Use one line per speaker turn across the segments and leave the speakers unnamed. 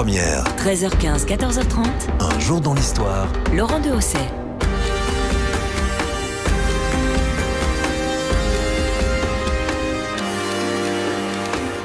Première. 13h15, 14h30. Un jour dans l'histoire. Laurent de Hausset.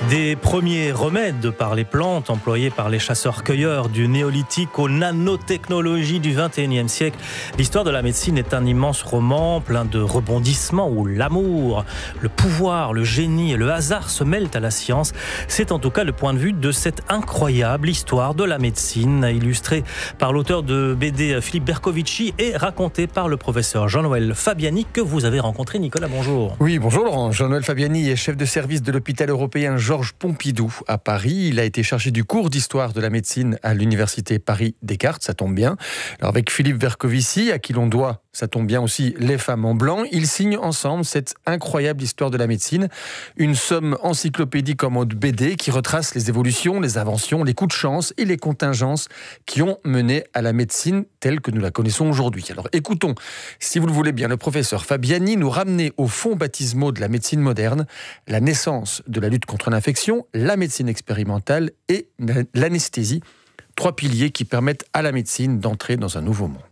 Des premiers remèdes par les plantes employés par les chasseurs-cueilleurs du néolithique aux nanotechnologies du XXIe siècle, l'histoire de la médecine est un immense roman plein de rebondissements où l'amour, le pouvoir, le génie et le hasard se mêlent à la science. C'est en tout cas le point de vue de cette incroyable histoire de la médecine, illustrée par l'auteur de BD Philippe Bercovici et racontée par le professeur Jean-Noël Fabiani que vous avez rencontré. Nicolas, bonjour.
Oui, bonjour Laurent. Jean-Noël Fabiani est chef de service de
l'hôpital européen Jean Georges Pompidou à Paris. Il a été chargé du
cours d'histoire de la médecine à l'université Paris Descartes, ça tombe bien. Alors avec Philippe Vercovici, à qui l'on doit, ça tombe bien aussi, Les femmes en blanc, ils signent ensemble cette incroyable histoire de la médecine, une somme encyclopédique en mode BD qui retrace les évolutions, les inventions, les coups de chance et les contingences qui ont mené à la médecine telle que nous la connaissons aujourd'hui. Alors écoutons, si vous le voulez bien, le professeur Fabiani nous ramener au fond baptismaux de la médecine moderne, la naissance de la lutte contre l'infection la médecine expérimentale et l'anesthésie, trois piliers qui permettent à la médecine d'entrer dans un nouveau monde.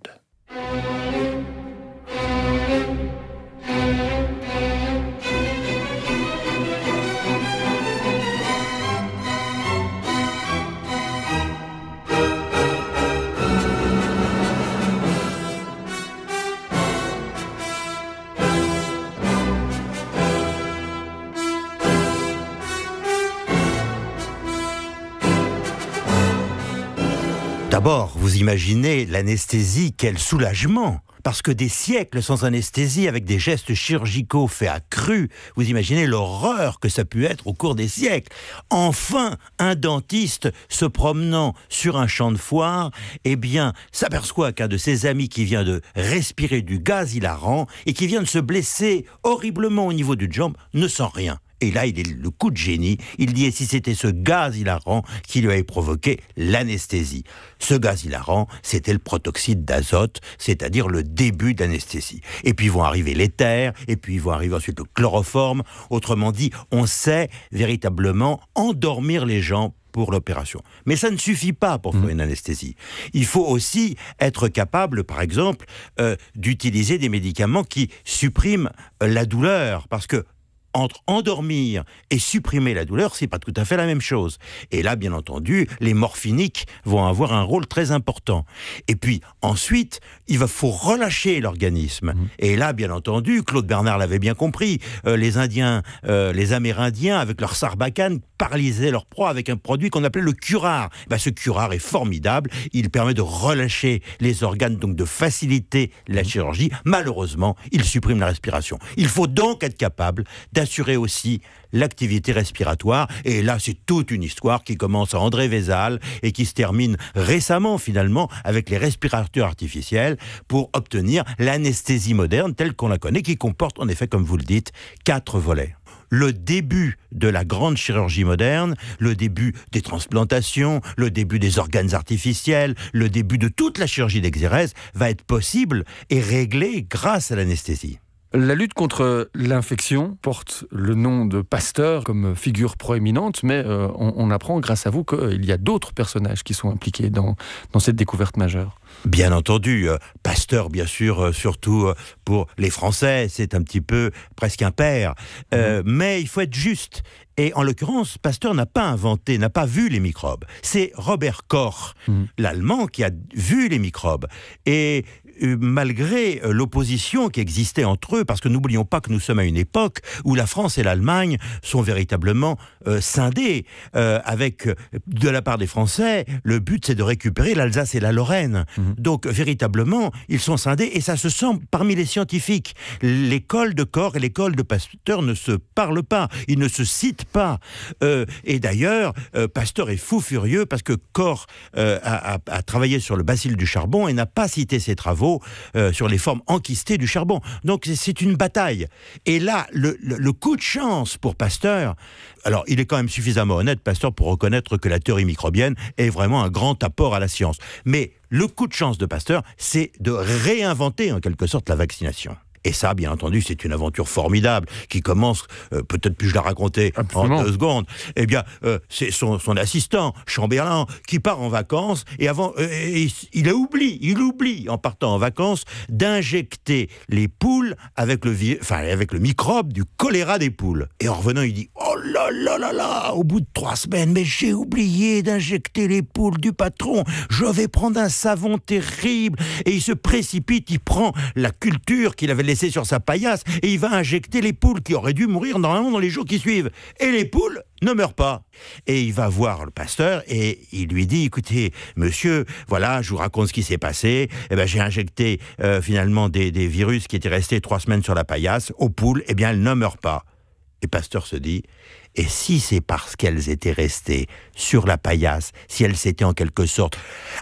D'abord, vous imaginez l'anesthésie, quel soulagement parce que des siècles sans anesthésie, avec des gestes chirurgicaux faits à cru, vous imaginez l'horreur que ça pu être au cours des siècles. Enfin, un dentiste se promenant sur un champ de foire, eh bien, s'aperçoit qu'un de ses amis qui vient de respirer du gaz hilarant et qui vient de se blesser horriblement au niveau du jambe ne sent rien. Et là, il est le coup de génie. Il dit, si c'était ce gaz hilarant qui lui avait provoqué l'anesthésie Ce gaz hilarant, c'était le protoxyde d'azote, c'est-à-dire le début d'anesthésie. Et puis vont arriver l'éther, et puis vont arriver ensuite le chloroforme. Autrement dit, on sait véritablement endormir les gens pour l'opération. Mais ça ne suffit pas pour faire mm. une anesthésie. Il faut aussi être capable, par exemple, euh, d'utiliser des médicaments qui suppriment euh, la douleur, parce que entre endormir et supprimer la douleur, c'est pas tout à fait la même chose. Et là, bien entendu, les morphiniques vont avoir un rôle très important. Et puis ensuite, il va faut relâcher l'organisme. Mmh. Et là, bien entendu, Claude Bernard l'avait bien compris. Euh, les Indiens, euh, les Amérindiens, avec leur sarbacane, paralysaient leur proie avec un produit qu'on appelait le curare. Bah, ce curare est formidable. Il permet de relâcher les organes, donc de faciliter la mmh. chirurgie. Malheureusement, il supprime la respiration. Il faut donc être capable assurer aussi l'activité respiratoire. Et là, c'est toute une histoire qui commence à André Vézal et qui se termine récemment, finalement, avec les respirateurs artificiels pour obtenir l'anesthésie moderne telle qu'on la connaît, qui comporte, en effet, comme vous le dites, quatre volets le début de la grande chirurgie moderne, le début des transplantations, le début des organes artificiels, le début de toute la chirurgie d'exérèse va être possible et réglé grâce à l'anesthésie. La lutte contre l'infection porte
le nom de Pasteur comme figure proéminente, mais euh, on, apprend grâce à vous qu'il euh, y a
d'autres personnages qui sont impliqués dans, cette découverte majeure. Bien entendu, euh, Pasteur, bien sûr, surtout pour les Français, c'est un petit peu presque un père. Mm-hmm. Mais il faut être juste. Et en l'occurrence, Pasteur n'a pas inventé, n'a pas vu les microbes. C'est Robert Koch, mm-hmm. l'Allemand, qui a vu les microbes. Et malgré euh, l'opposition qui existait entre eux, parce que n'oublions pas que nous sommes à une époque où la France et l'Allemagne sont véritablement scindés euh, scindées, euh, avec de la part des Français, le but c'est de récupérer l'Alsace et la Lorraine. Mhm. Donc véritablement, ils sont scindés et ça se sent parmi les scientifiques. L'école de Corps et l'école de Pasteur ne se parlent pas, ils ne se citent pas. et d'ailleurs, Pasteur est fou furieux parce que Corps a, a travaillé sur le bacille du charbon et n'a pas cité ses travaux euh, sur les formes enquistées du charbon. Donc c'est une bataille. Et là, le, coup de chance pour Pasteur, alors il est quand même suffisamment honnête, Pasteur, pour reconnaître que la théorie microbienne est vraiment un grand apport à la science. Mais le coup de chance de Pasteur, c'est de réinventer en quelque sorte la vaccination. Et ça, bien entendu, c'est une aventure formidable qui commence, euh, peut-être puis-je la raconter en deux secondes. Eh bien, euh, c'est son, assistant, Chamberlain, qui part en vacances et avant, euh, il a il, oublie, il oublie en partant en vacances d'injecter les poules avec le, enfin, avec le microbe du choléra des poules. Et en revenant, il dit Oh là là là là, au bout de trois semaines, mais j'ai oublié d'injecter les poules du patron. Je vais prendre un savon terrible. Et il se précipite, il prend la culture qu'il avait laissée c'est sur sa paillasse et il va injecter les poules qui auraient dû mourir normalement dans les jours qui suivent. Et les poules ne meurent pas. Et il va voir le pasteur et il lui dit, écoutez, monsieur, voilà, je vous raconte ce qui s'est passé. Eh ben, j'ai injecté euh, finalement des, des virus qui étaient restés trois semaines sur la paillasse aux poules. et eh bien, elles ne meurent pas. Et Pasteur se dit, et si c'est parce qu'elles étaient restées sur la paillasse, si elles s'étaient en quelque sorte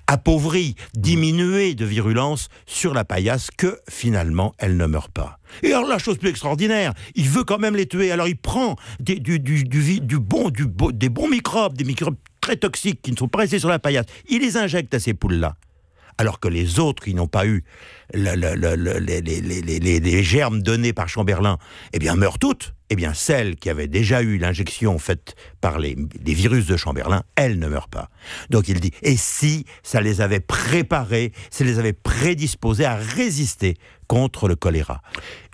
appauvries, diminuées de virulence sur la paillasse, que finalement elles ne meurent pas. Et alors la chose plus extraordinaire, il veut quand même les tuer, alors il prend des, du, du, bon, des bons microbes, des microbes très toxiques qui ne sont pas restés sur la paillasse, il les injecte à ces poules-là alors que les autres qui n'ont pas eu les, germes donnés par Chamberlain, eh bien, meurent toutes. Eh bien, celles qui avaient déjà eu l'injection faite par les, virus de Chamberlain, elles ne meurent pas. Donc il dit, et si ça les avait préparées, ça les avait prédisposés à résister contre le choléra.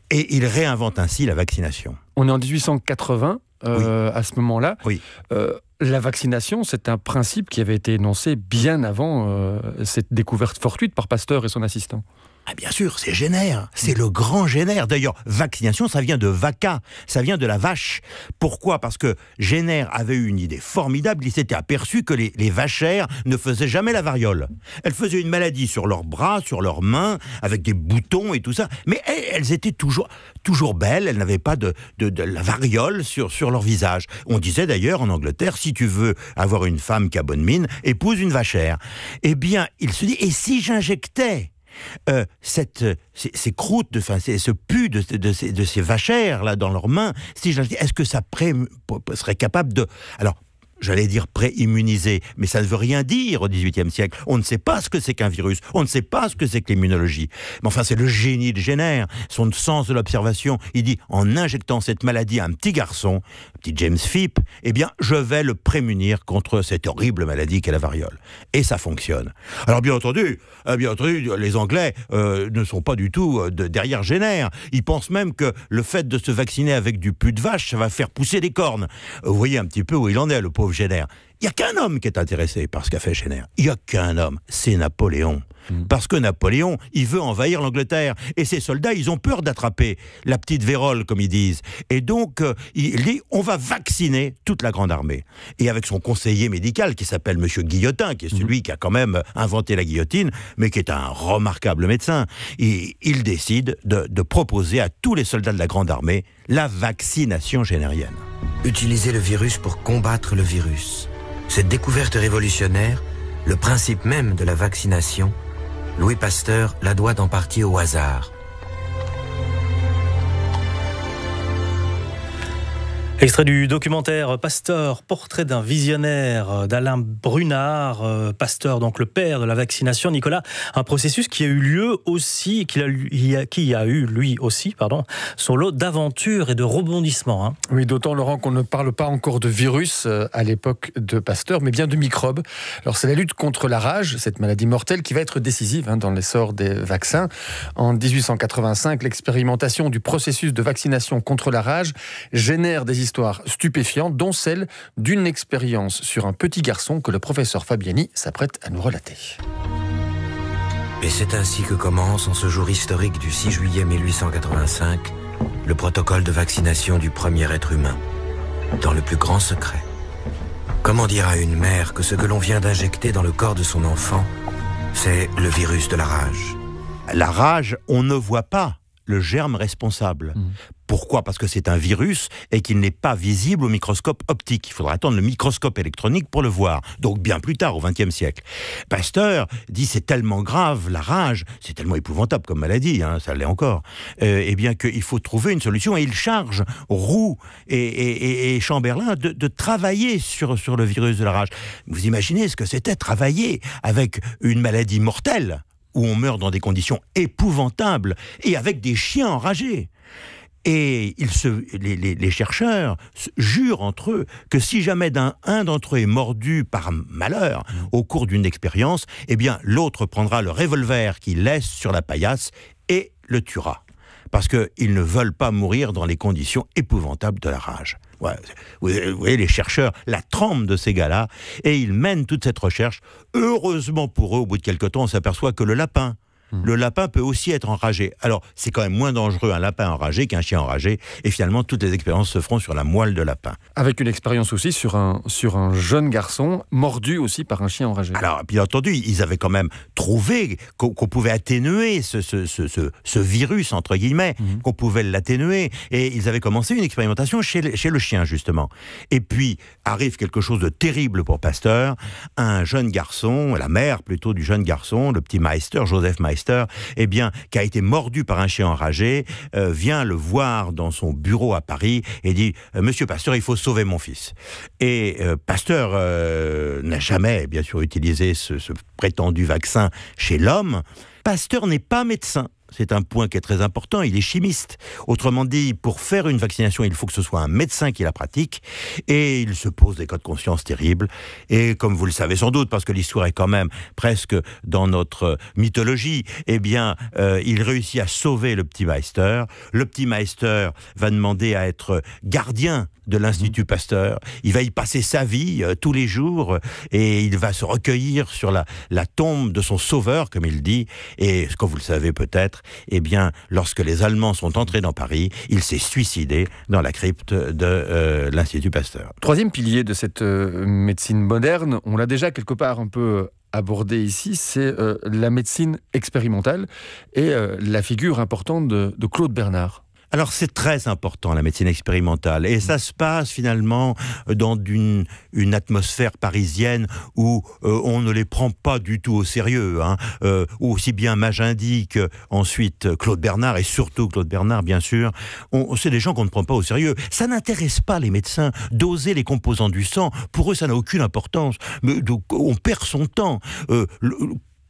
Et il réinvente ainsi la vaccination. On est en
1880, euh, à ce moment-là. Oui. Euh, la vaccination, c'est un principe qui avait été énoncé bien avant euh, cette découverte fortuite par Pasteur et son assistant.
Ah bien sûr, c'est génère, c'est le grand génère. D'ailleurs, vaccination, ça vient de vaca, ça vient de la vache. Pourquoi Parce que Génère avait eu une idée formidable, il s'était aperçu que les, vachères ne faisaient jamais la variole. Elles faisaient une maladie sur leurs bras, sur leurs mains, avec des boutons et tout ça, mais elles, étaient toujours, toujours belles, elles n'avaient pas de, de, la variole sur, sur leur visage. On disait d'ailleurs en Angleterre, si tu veux avoir une femme qui a bonne mine, épouse une vachère. Eh bien, il se dit, et si j'injectais euh, cette, euh, ces, croûtes, enfin, ce pu de, de, ces, vachères là dans leurs mains, si je dis, est-ce que ça serait capable de... Alors, j'allais dire pré-immunisé, mais ça ne veut rien dire au XVIIIe siècle. On ne sait pas ce que c'est qu'un virus, on ne sait pas ce que c'est que l'immunologie. Mais enfin, c'est le génie de Génère, son sens de l'observation. Il dit, en injectant cette maladie à un petit garçon, petit James Phipp, eh bien, je vais le prémunir contre cette horrible maladie qu'est la variole. Et ça fonctionne. Alors, bien entendu, euh, bien entendu les Anglais euh, ne sont pas du tout euh, de derrière génère. Ils pensent même que le fait de se vacciner avec du pus de vache, ça va faire pousser des cornes. Vous voyez un petit peu où il en est, le pauvre Génère. Il n'y a qu'un homme qui est intéressé par ce qu'a fait Génère. Il n'y a qu'un homme, c'est Napoléon. Mm. Parce que Napoléon, il veut envahir l'Angleterre. Et ses soldats, ils ont peur d'attraper la petite vérole, comme ils disent. Et donc, euh, il dit, on va vacciner toute la grande armée. Et avec son conseiller médical, qui s'appelle M. Guillotin, qui est mm. celui qui a quand même inventé la guillotine, mais qui est un remarquable médecin, il décide de proposer à tous les soldats de la grande armée la vaccination générienne. Utiliser le virus pour combattre le virus. Cette découverte révolutionnaire, le principe même de la vaccination, Louis Pasteur la doit en partie au hasard,
Extrait du documentaire Pasteur, portrait d'un visionnaire euh, d'Alain Brunard, euh, Pasteur, donc le père de la vaccination, Nicolas. Un processus qui a eu lieu aussi, qui a, qui a eu lui aussi, pardon, son lot d'aventures et de rebondissements. Hein.
Oui, d'autant, Laurent, qu'on ne parle pas encore de virus euh, à l'époque de Pasteur, mais bien de microbes. Alors, c'est la lutte contre la rage, cette maladie mortelle, qui va être décisive hein, dans l'essor des vaccins. En 1885, l'expérimentation du processus de vaccination contre la rage génère des Histoire stupéfiante, dont celle d'une expérience sur un petit garçon que le professeur Fabiani s'apprête à nous relater.
Et c'est ainsi que commence, en ce jour historique du 6 juillet 1885, le protocole de vaccination du premier être humain, dans le plus grand secret. Comment dire à une mère que ce que l'on vient d'injecter dans le corps de son enfant, c'est le virus de la rage La rage, on ne voit pas le germe responsable. Mmh. Pourquoi Parce que c'est un virus et qu'il n'est pas visible au microscope optique. Il faudra attendre le microscope électronique pour le voir. Donc bien plus tard, au XXe siècle. Pasteur dit c'est tellement grave, la rage, c'est tellement épouvantable comme maladie, hein, ça l'est encore. Euh, eh bien qu'il faut trouver une solution et il charge Roux et, Chamberlain de, travailler sur, sur le virus de la rage. Vous imaginez ce que c'était travailler avec une maladie mortelle où on meurt dans des conditions épouvantables et avec des chiens enragés. Et ils se, les, chercheurs jurent entre eux que si jamais d'un, un d'entre eux est mordu par malheur mmh. au cours d'une expérience, eh bien l'autre prendra le revolver qu'il laisse sur la paillasse et le tuera. Parce qu'ils ne veulent pas mourir dans les conditions épouvantables de la rage vous, voyez les chercheurs, la trempe de ces gars-là, et ils mènent toute cette recherche. Heureusement pour eux, au bout de quelque temps, on s'aperçoit que le lapin, Mmh. Le lapin peut aussi être enragé. Alors, c'est quand même moins dangereux un lapin enragé qu'un chien enragé. Et finalement, toutes les expériences se feront sur la moelle de lapin. Avec une expérience aussi sur un, sur un jeune garçon mordu aussi par un chien enragé. Alors, bien entendu, ils avaient quand même trouvé qu'on pouvait atténuer ce, virus, entre guillemets, mmh. qu'on pouvait l'atténuer. Et ils avaient commencé une expérimentation chez le, chien, justement. Et puis, arrive quelque chose de terrible pour Pasteur. Un jeune garçon, la mère plutôt du jeune garçon, le petit maester, Joseph Meister, eh bien, qui a été mordu par un chien enragé, euh, vient le voir dans son bureau à Paris et dit euh, Monsieur Pasteur, il faut sauver mon fils. Et euh, Pasteur n'a jamais, bien sûr, utilisé ce prétendu vaccin chez l'homme. Pasteur n'est pas médecin c'est un point qui est très important, il est chimiste. Autrement dit, pour faire une vaccination, il faut que ce soit un médecin qui la pratique, et il se pose des codes de conscience terribles, et comme vous le savez sans doute, parce que l'histoire est quand même presque dans notre euh, mythologie, eh bien, euh, il réussit à sauver le petit Meister. Le petit Meister va demander à être gardien de l'Institut mhm. Pasteur. Il va y passer sa vie euh, tous les jours et il va se recueillir sur la, la tombe de son sauveur, comme il dit. Et que vous le savez peut-être, eh bien, lorsque les Allemands sont entrés dans Paris, il s'est suicidé dans la crypte de euh, l'Institut Pasteur.
Troisième pilier de cette euh, médecine moderne, on l'a déjà quelque part un peu abordé ici, c'est euh, la médecine expérimentale et
la figure importante de Claude Bernard. Alors c'est très important la médecine expérimentale et ça se passe finalement dans une, atmosphère parisienne où euh, on ne les prend pas du tout au sérieux. Hein. Euh, aussi bien Magendie que ensuite Claude Bernard et surtout Claude Bernard bien sûr. C'est des gens qu'on ne prend pas au sérieux. Ça n'intéresse pas les médecins d'oser les composants du sang. Pour eux ça n'a aucune importance. Mais, donc, on perd son temps. Euh,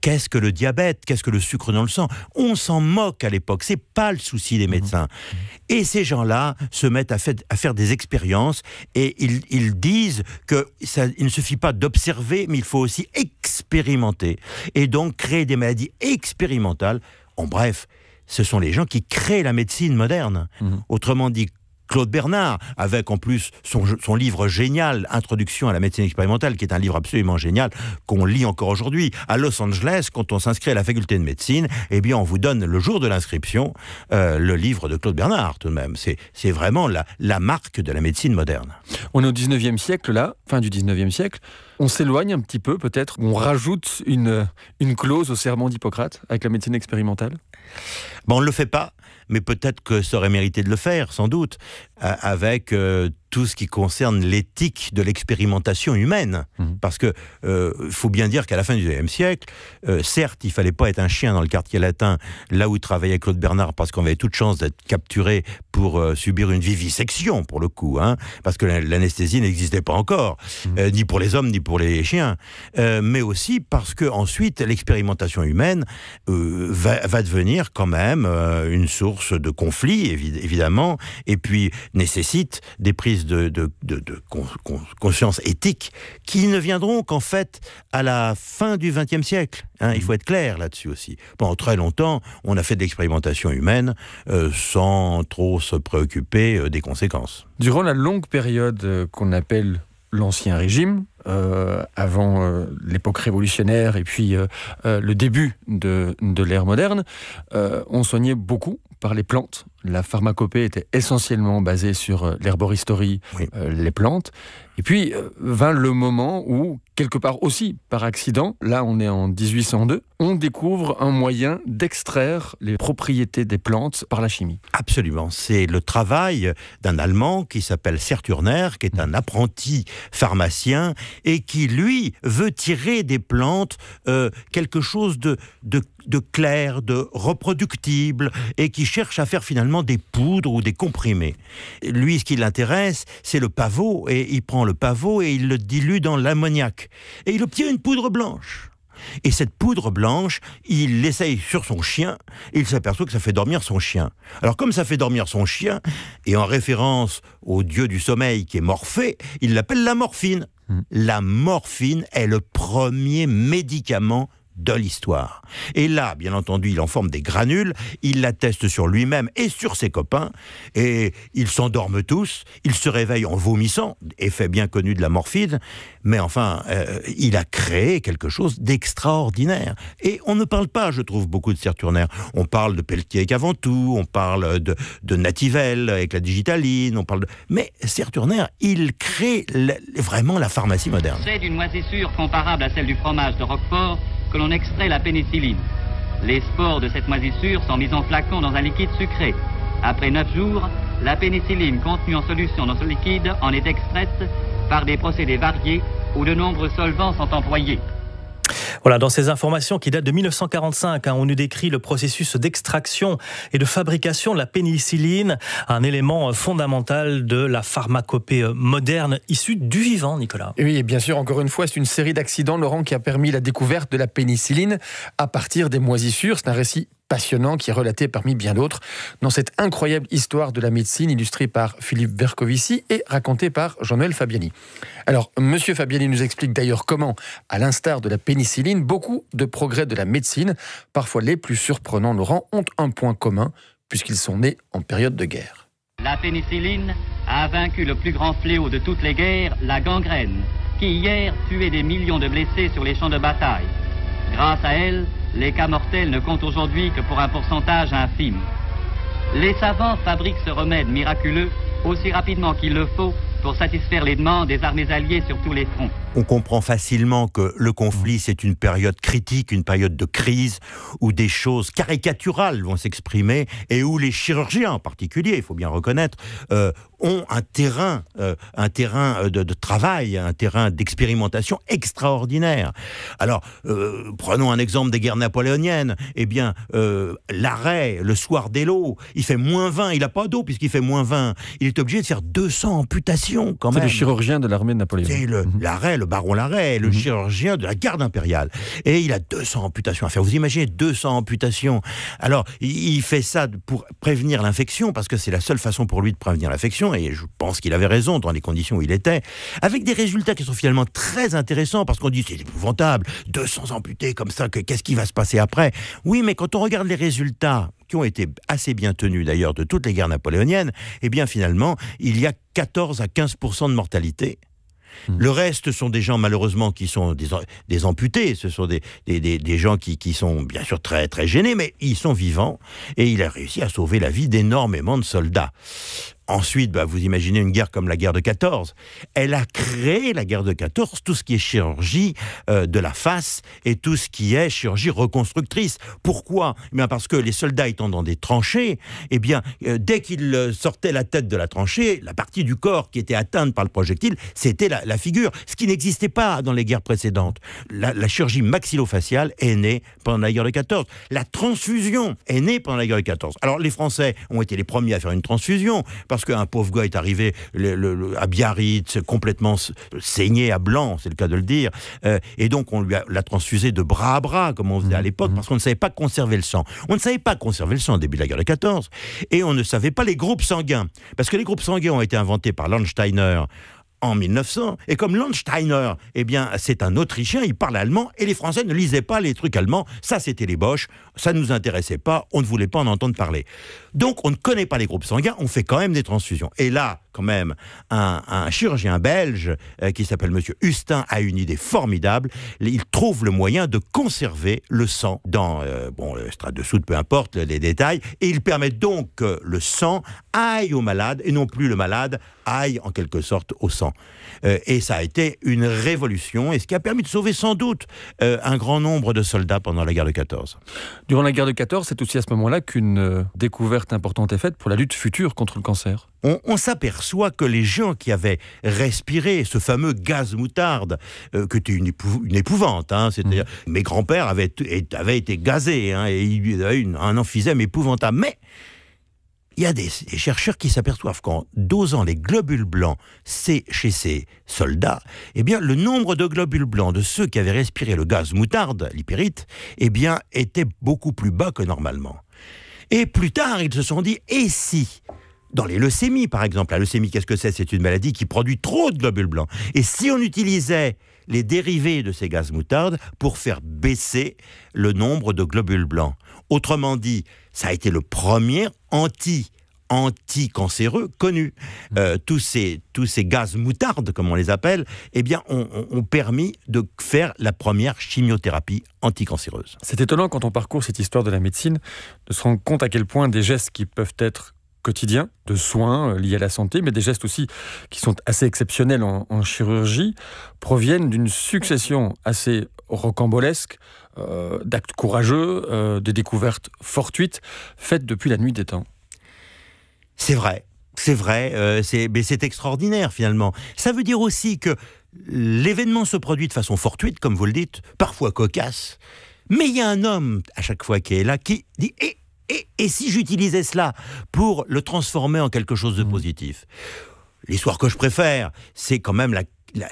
Qu'est-ce que le diabète Qu'est-ce que le sucre dans le sang On s'en moque à l'époque. C'est pas le souci des mhm. médecins. Mhm. Et ces gens-là se mettent à, faire des expériences et ils, disent que ça, il ne suffit pas d'observer, mais il faut aussi expérimenter et donc créer des maladies expérimentales. En bref, ce sont les gens qui créent la médecine moderne. Mhm. Autrement dit, Claude Bernard, avec en plus son, livre génial, Introduction à la médecine expérimentale, qui est un livre absolument génial qu'on lit encore aujourd'hui. À Los Angeles, quand on s'inscrit à la faculté de médecine, eh bien, on vous donne le jour de l'inscription euh, le livre de Claude Bernard, tout de même. C'est vraiment la, marque de la médecine moderne. On est au 19e siècle, là, fin du 19e siècle. On s'éloigne un petit peu, peut-être. On rajoute une, une clause au serment d'Hippocrate avec la médecine expérimentale. Bon, on ne le fait pas mais peut-être que ça aurait mérité de le faire, sans doute. Euh, avec euh, tout ce qui concerne l'éthique de l'expérimentation humaine. Mhm. Parce que euh, faut bien dire qu'à la fin du XIXe siècle, euh, certes, il fallait pas être un chien dans le quartier latin, là où travaillait Claude Bernard, parce qu'on avait toute chance d'être capturé pour subir une vivisection, pour le coup, hein, parce que l'anesthésie n'existait pas encore, mhm. ni pour les hommes, ni pour les chiens, mais aussi parce que ensuite l'expérimentation humaine va, va, devenir quand même une source de conflit, évidemment, et puis nécessite des prises de, conscience éthique qui ne viendront qu'en fait à la fin du XXe siècle. Hein. il mmh. faut être clair là-dessus aussi. Pendant très longtemps, on a fait de l'expérimentation humaine euh, sans trop se préoccuper euh, des conséquences.
Durant la longue période euh, qu'on appelle l'Ancien Régime, avant l'époque révolutionnaire et puis le début de l'ère moderne, on soignait beaucoup par les plantes. La pharmacopée était essentiellement basée sur euh, l'herboristerie, euh, les plantes. Et puis euh, vint le moment où, quelque part aussi par accident, là on est en 1802, on découvre un moyen d'extraire les
propriétés des plantes par la chimie. Absolument, c'est le travail d'un Allemand qui s'appelle Serturner, qui est un mm. apprenti pharmacien et qui, lui, veut tirer des plantes quelque chose de, de de clair, de reproductible, et qui cherche à faire finalement des poudres ou des comprimés. Lui, ce qui l'intéresse, c'est le pavot, et il prend le pavot et il le dilue dans l'ammoniac. Et il obtient une poudre blanche. Et cette poudre blanche, il l'essaye sur son chien, et il s'aperçoit que ça fait dormir son chien. Alors comme ça fait dormir son chien, et en référence au dieu du sommeil qui est Morphée, il l'appelle la morphine. Hmm. La morphine est le premier médicament de l'histoire. Et là, bien entendu, il en forme des granules, il l'atteste sur lui-même et sur ses copains, et ils s'endorment tous, ils se réveillent en vomissant, effet bien connu de la morphine, mais enfin, euh, il a créé quelque chose d'extraordinaire. Et on ne parle pas, je trouve, beaucoup de Serturnaire. On parle de Pelletier avant tout, on parle de, de Nativelle avec la digitaline, on parle de... Mais Serturnaire, il crée vraiment la pharmacie moderne.
C'est d'une moisissure comparable à celle du fromage de Roquefort l'on extrait la pénicilline. Les spores de cette moisissure sont mises en flacon dans un liquide sucré. Après 9 jours, la pénicilline contenue en solution dans ce liquide en est extraite par des procédés variés où de nombreux solvants sont employés. Voilà, dans ces informations qui datent de 1945, hein, on nous décrit le processus d'extraction et de fabrication de la pénicilline, un élément fondamental de la pharmacopée moderne issue du vivant, Nicolas.
Oui, bien sûr, encore une fois, c'est une série d'accidents, Laurent, qui a permis la découverte de la pénicilline à partir des moisissures. C'est un récit passionnant qui est relaté parmi bien d'autres dans cette incroyable histoire de la médecine illustrée par Philippe Vercovici et racontée par Jean-Noël Fabiani. Alors, M. Fabiani nous explique d'ailleurs comment, à l'instar de la pénicilline, beaucoup de progrès de la médecine, parfois les plus surprenants, Laurent, ont un point commun puisqu'ils sont nés en période de guerre.
La pénicilline a vaincu le plus grand fléau de toutes les guerres, la gangrène, qui hier tuait des millions de blessés sur les champs de bataille. Grâce à elle, les cas mortels ne comptent aujourd'hui que pour un pourcentage infime. Les savants fabriquent ce remède miraculeux aussi rapidement qu'il le faut pour satisfaire les demandes des armées alliées sur tous les fronts.
On comprend facilement que le conflit, c'est une période critique, une période de crise, où des choses caricaturales vont s'exprimer et où les chirurgiens en particulier, il faut bien reconnaître, euh, ont un terrain, euh, un terrain euh, de, travail, un terrain d'expérimentation extraordinaire. Alors, prenons un exemple des guerres napoléoniennes. Eh bien, l'arrêt, le soir des lots, il fait moins 20, il n'a pas d'eau puisqu'il fait moins 20. Il est obligé de faire 200 amputations quand même. C'est le chirurgien de l'armée de Napoléon. C'est mhm. l'arrêt, le, baron Larrey, le mhm. chirurgien de la garde impériale. Et il a 200 amputations à faire. Vous imaginez 200 amputations Alors, il fait ça pour prévenir l'infection, parce que c'est la seule façon pour lui de prévenir l'infection, et je pense qu'il avait raison dans les conditions où il était, avec des résultats qui sont finalement très intéressants, parce qu'on dit c'est épouvantable, 200 amputés comme ça, qu'est-ce qui va se passer après Oui, mais quand on regarde les résultats, qui ont été assez bien tenus d'ailleurs de toutes les guerres napoléoniennes, eh bien finalement, il y a 14 à 15 de mortalité Mm. Le reste sont des gens, malheureusement, qui sont des, amputés. Ce sont des, gens qui, qui, sont, bien sûr, très, très gênés, mais ils sont vivants. Et il a réussi à sauver la vie d'énormément de soldats. Ensuite, bah, vous imaginez une guerre comme la guerre de 14. Elle a créé la guerre de 14, tout ce qui est chirurgie euh, de la face et tout ce qui est chirurgie reconstructrice. Pourquoi eh Parce que les soldats étant dans des tranchées, et eh bien, euh, dès qu'ils euh, sortaient la tête de la tranchée, la partie du corps qui était atteinte par le projectile, c'était la, figure, ce qui n'existait pas dans les guerres précédentes. La, chirurgie maxillofaciale est née pendant la guerre de 14. La transfusion est née pendant la guerre de 14. Alors les Français ont été les premiers à faire une transfusion parce qu'un pauvre gars est arrivé à Biarritz, complètement saigné à blanc, c'est le cas de le dire, euh, et donc on lui l'a transfusé de bras à bras, comme on faisait à mm-hmm. l'époque, parce qu'on ne savait pas conserver le sang. On ne savait pas conserver le sang au début de la guerre de 14, et on ne savait pas les groupes sanguins, parce que les groupes sanguins ont été inventés par Landsteiner en 1900. Et comme Landsteiner, eh bien, c'est un Autrichien, il parle allemand, et les Français ne lisaient pas les trucs allemands. Ça, c'était les Boches, ça ne nous intéressait pas, on ne voulait pas en entendre parler. Donc, on ne connaît pas les groupes sanguins, on fait quand même des transfusions. Et là, quand même, un, chirurgien belge euh, qui s'appelle Monsieur Hustin a une idée formidable. Il trouve le moyen de conserver le sang dans euh, bon le strat de soude, peu importe les détails, et il permet donc que le sang aille au malade et non plus le malade aille en quelque sorte au sang. Euh, et ça a été une révolution et ce qui a permis de sauver sans doute un grand nombre de soldats pendant la guerre de 14.
Durant la guerre de 14, c'est aussi à ce moment-là qu'une
découverte importante est faite pour la lutte future contre le cancer. on s'aperçoit Soit que les gens qui avaient respiré ce fameux gaz moutarde, euh, que était une, épouvante, hein, c'est-à-dire mhm. mes grands-pères avaient, été gazés, hein, et y avait eu un emphysème épouvantable. Mais il y a des, chercheurs qui s'aperçoivent qu'en dosant les globules blancs chez ces soldats, eh bien, le nombre de globules blancs de ceux qui avaient respiré le gaz moutarde, l'hypérite, eh bien, était beaucoup plus bas que normalement. Et plus tard, ils se sont dit, et si dans les leucémies, par exemple. La leucémie, qu'est-ce que c'est C'est une maladie qui produit trop de globules blancs. Et si on utilisait les dérivés de ces gaz moutarde pour faire baisser le nombre de globules blancs Autrement dit, ça a été le premier anti anticancéreux connu. Euh, tous, ces, tous ces gaz moutarde, comme on les appelle, eh bien, ont, ont permis de faire la première chimiothérapie anticancéreuse. C'est étonnant quand on parcourt cette histoire de la médecine de se rendre compte à
quel point des gestes qui peuvent être quotidien de soins euh, liés à la santé, mais des gestes aussi qui sont assez exceptionnels en, chirurgie, proviennent d'une succession assez rocambolesque euh, d'actes courageux, euh, des découvertes fortuites faites
depuis la nuit des temps. C'est vrai, c'est vrai, c'est, mais c'est extraordinaire finalement. Ça veut dire aussi que l'événement se produit de façon fortuite, comme vous le dites, parfois cocasse, mais il y a un homme à chaque fois qui est là qui dit eh, et, si j'utilisais cela pour le transformer en quelque chose de mmh. positif L'histoire que je préfère, c'est quand même la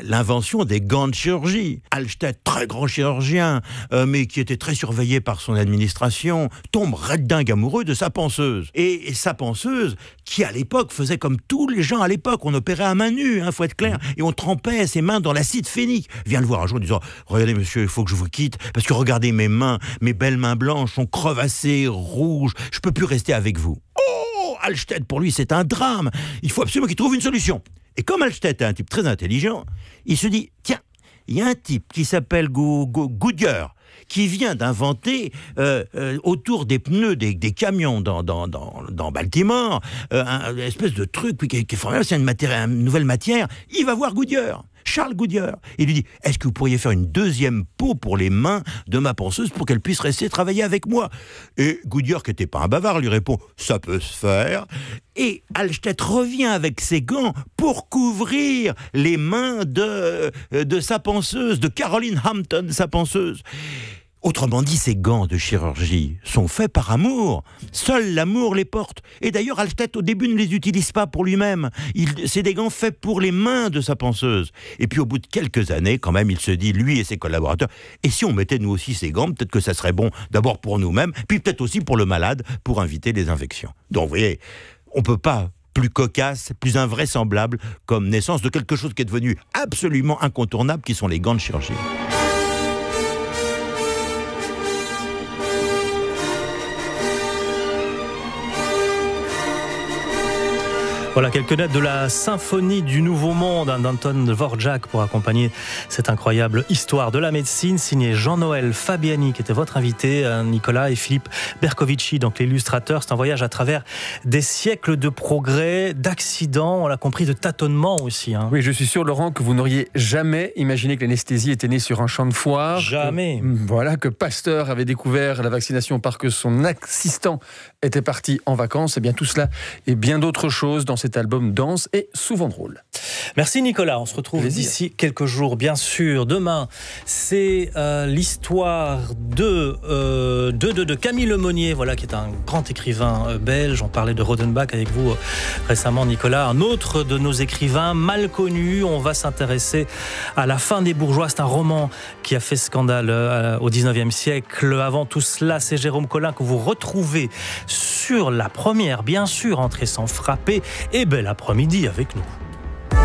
l'invention des gants de chirurgie. alstedt très grand chirurgien, euh, mais qui était très surveillé par son administration, tombe reddingue amoureux de sa penseuse. Et, sa penseuse, qui à l'époque faisait comme tous les gens à l'époque, on opérait à main nue, il hein, faut être clair, et on trempait ses mains dans l'acide phénique. Vient le voir un jour en disant, regardez monsieur, il faut que je vous quitte, parce que regardez mes mains, mes belles mains blanches sont crevassées, rouges, je peux plus rester avec vous. Oh alstedt pour lui, c'est un drame. Il faut absolument qu'il trouve une solution. Et comme Alstedt est un type très intelligent, il se dit, tiens, il y a un type qui s'appelle Goodyear, qui vient d'inventer euh, euh, autour des pneus des, camions dans, Baltimore, euh, une espèce de truc qui, est formidable, c'est une, une nouvelle matière, il va voir Goodyear. Charles Goodyear. Il lui dit Est-ce que vous pourriez faire une deuxième peau pour les mains de ma penseuse pour qu'elle puisse rester travailler avec moi Et Goodyear, qui n'était pas un bavard, lui répond Ça peut se faire. Et Alstedt revient avec ses gants pour couvrir les mains de, euh, de sa penseuse, de Caroline Hampton, sa penseuse. Autrement dit, ces gants de chirurgie sont faits par amour. Seul l'amour les porte. Et d'ailleurs, Altet, au début, ne les utilise pas pour lui-même. C'est des gants faits pour les mains de sa penseuse. Et puis, au bout de quelques années, quand même, il se dit, lui et ses collaborateurs, et si on mettait nous aussi ces gants, peut-être que ça serait bon d'abord pour nous-mêmes, puis peut-être aussi pour le malade, pour éviter les infections. Donc, vous voyez, on ne peut pas plus cocasse, plus invraisemblable comme naissance de quelque chose qui est devenu absolument incontournable, qui sont les gants de chirurgie.
Voilà quelques notes de la symphonie du Nouveau Monde hein, d'Anton Dvorak pour accompagner cette incroyable histoire de la médecine signée Jean-Noël Fabiani qui était votre invité, euh, Nicolas et Philippe Bercovici, donc l'illustrateur. C'est un voyage à travers des siècles de progrès, d'accidents, on l'a compris, de tâtonnements aussi. Hein. Oui, je suis sûr, Laurent, que vous n'auriez jamais imaginé que l'anesthésie était née sur un champ de foire.
Jamais. Euh, mm, voilà, que Pasteur avait découvert la vaccination parce que son assistant était parti en vacances. Et eh bien tout cela et bien d'autres choses dans cette cet album danse et souvent drôle.
Merci Nicolas, on se retrouve d'ici quelques jours bien sûr. Demain, c'est euh, l'histoire de, euh, de, de, de, Camille Lemonnier, voilà, qui est un grand écrivain euh, belge. On parlait de Rodenbach avec vous récemment Nicolas, un autre de nos écrivains mal connus. On va s'intéresser à La fin des bourgeois, c'est un roman qui a fait scandale au 19e siècle. Avant tout cela, c'est Jérôme Collin que vous retrouvez sur sur la première, bien sûr, entrer sans frapper, et bel après-midi avec nous.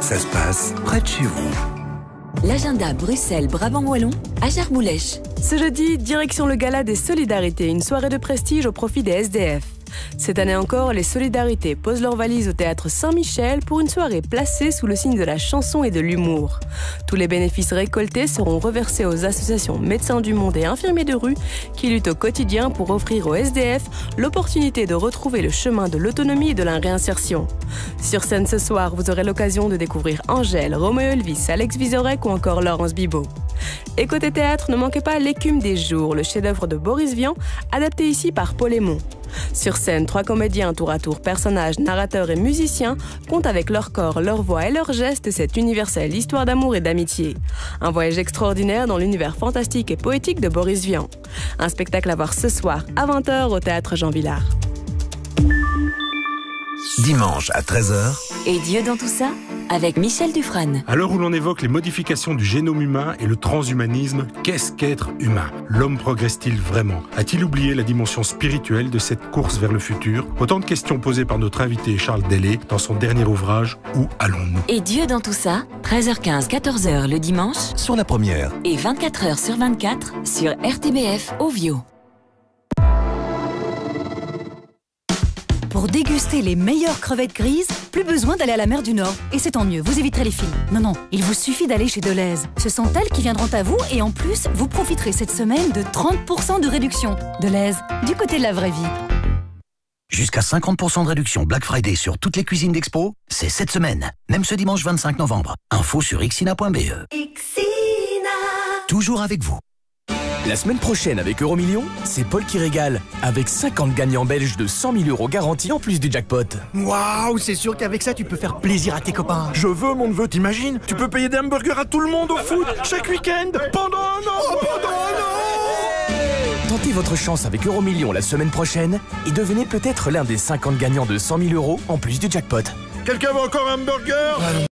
Ça se passe près de chez vous.
L'agenda Bruxelles-Brabant-Wallon à Ce jeudi, direction le gala des solidarités, une soirée de prestige au profit des SDF. Cette année encore, les Solidarités posent leurs valises au théâtre Saint-Michel pour une soirée placée sous le signe de la chanson et de l'humour. Tous les bénéfices récoltés seront reversés aux associations Médecins du Monde et Infirmiers de rue qui luttent au quotidien pour offrir aux SDF l'opportunité de retrouver le chemin de l'autonomie et de la réinsertion. Sur scène ce soir, vous aurez l'occasion de découvrir Angèle, Roméo Elvis, Alex Vizorek ou encore Laurence Bibot. Et côté théâtre, ne manquez pas L'écume des jours, le chef-d'œuvre de Boris Vian, adapté ici par Paul sur scène, trois comédiens tour à tour personnages, narrateurs et musiciens comptent avec leur corps, leur voix et leurs gestes cette universelle histoire d'amour et d'amitié. Un voyage extraordinaire dans l'univers fantastique et poétique de Boris Vian. Un spectacle à voir ce soir à 20h au théâtre Jean Villard
dimanche à 13h.
Et Dieu dans tout ça avec Michel Dufresne.
À l'heure où l'on évoque les modifications du génome humain et le transhumanisme, qu'est-ce qu'être humain L'homme progresse-t-il vraiment A-t-il oublié la dimension spirituelle de cette course vers le futur Autant de questions posées par notre invité Charles Delay dans son dernier ouvrage Où allons-nous
Et Dieu dans tout ça, 13h15, 14h le dimanche sur la première et 24h sur 24 sur RTBF Ovio.
Pour déguster les meilleures crevettes grises, plus besoin d'aller à la mer du Nord. Et c'est tant mieux, vous éviterez les films. Non, non, il vous suffit d'aller chez Deleuze. Ce sont elles qui viendront à vous et en plus, vous profiterez cette semaine de 30% de réduction. Deleuze, du côté de la vraie vie. Jusqu'à 50% de réduction Black Friday sur toutes les cuisines d'Expo, c'est cette semaine, même ce dimanche 25 novembre. Info sur xina.be. Xina. Toujours avec vous.
La semaine prochaine avec Euromillion, c'est Paul qui régale, avec 50 gagnants belges de 100 000 euros garantis en plus du jackpot.
Waouh, c'est sûr qu'avec ça, tu peux faire plaisir à tes copains. Je veux, mon neveu, t'imagines Tu peux payer des hamburgers à tout le monde au foot, chaque week-end, pendant un an, oh,
Tentez votre chance avec Euromillion la semaine prochaine et devenez peut-être l'un des 50 gagnants de 100 000 euros en plus du jackpot.
Quelqu'un veut encore
un burger